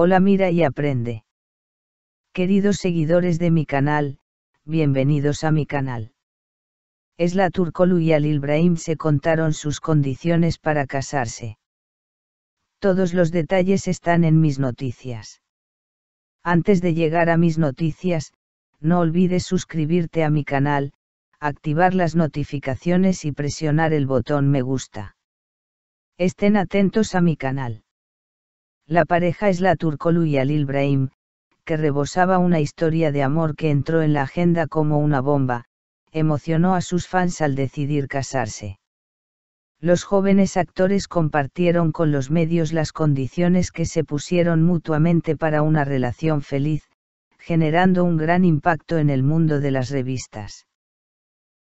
Hola mira y aprende. Queridos seguidores de mi canal, bienvenidos a mi canal. Esla Turcolu y Al Ibrahim se contaron sus condiciones para casarse. Todos los detalles están en mis noticias. Antes de llegar a mis noticias, no olvides suscribirte a mi canal, activar las notificaciones y presionar el botón me gusta. Estén atentos a mi canal. La pareja es la Turcolu y Alil Ibrahim que rebosaba una historia de amor que entró en la agenda como una bomba, emocionó a sus fans al decidir casarse. Los jóvenes actores compartieron con los medios las condiciones que se pusieron mutuamente para una relación feliz, generando un gran impacto en el mundo de las revistas.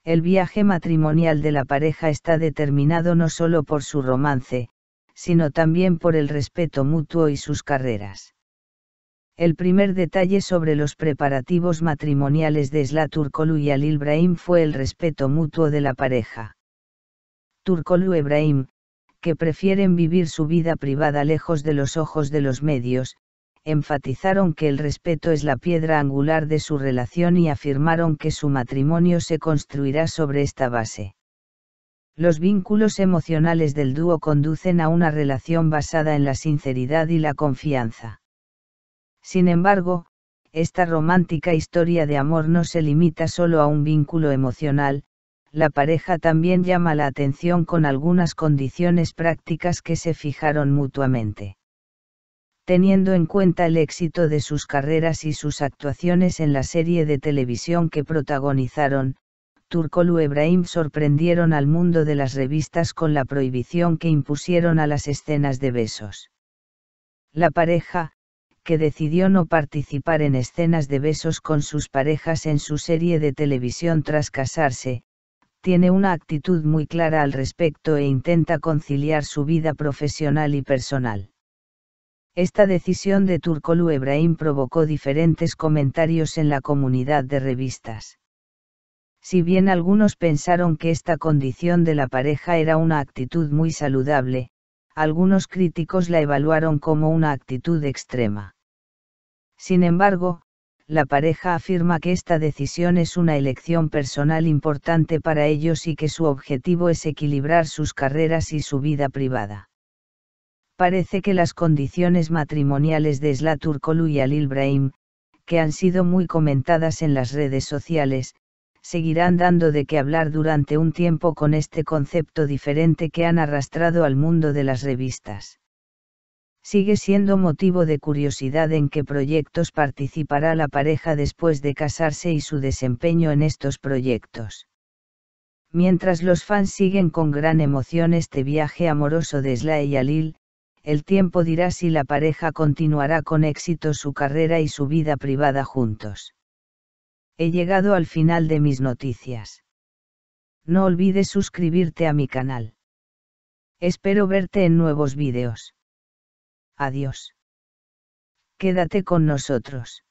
El viaje matrimonial de la pareja está determinado no solo por su romance, sino también por el respeto mutuo y sus carreras. El primer detalle sobre los preparativos matrimoniales de Sla Turkolu y Alil Ibrahim fue el respeto mutuo de la pareja. Turkolu e Brahim, que prefieren vivir su vida privada lejos de los ojos de los medios, enfatizaron que el respeto es la piedra angular de su relación y afirmaron que su matrimonio se construirá sobre esta base. Los vínculos emocionales del dúo conducen a una relación basada en la sinceridad y la confianza. Sin embargo, esta romántica historia de amor no se limita solo a un vínculo emocional, la pareja también llama la atención con algunas condiciones prácticas que se fijaron mutuamente. Teniendo en cuenta el éxito de sus carreras y sus actuaciones en la serie de televisión que protagonizaron, Turkolu Ebrahim sorprendieron al mundo de las revistas con la prohibición que impusieron a las escenas de besos. La pareja, que decidió no participar en escenas de besos con sus parejas en su serie de televisión tras casarse, tiene una actitud muy clara al respecto e intenta conciliar su vida profesional y personal. Esta decisión de Turkolu Ebrahim provocó diferentes comentarios en la comunidad de revistas. Si bien algunos pensaron que esta condición de la pareja era una actitud muy saludable, algunos críticos la evaluaron como una actitud extrema. Sin embargo, la pareja afirma que esta decisión es una elección personal importante para ellos y que su objetivo es equilibrar sus carreras y su vida privada. Parece que las condiciones matrimoniales de Slatur Kolu y Alil Brahim, que han sido muy comentadas en las redes sociales, seguirán dando de qué hablar durante un tiempo con este concepto diferente que han arrastrado al mundo de las revistas. Sigue siendo motivo de curiosidad en qué proyectos participará la pareja después de casarse y su desempeño en estos proyectos. Mientras los fans siguen con gran emoción este viaje amoroso de Slay y Alil, el tiempo dirá si la pareja continuará con éxito su carrera y su vida privada juntos. He llegado al final de mis noticias. No olvides suscribirte a mi canal. Espero verte en nuevos vídeos. Adiós. Quédate con nosotros.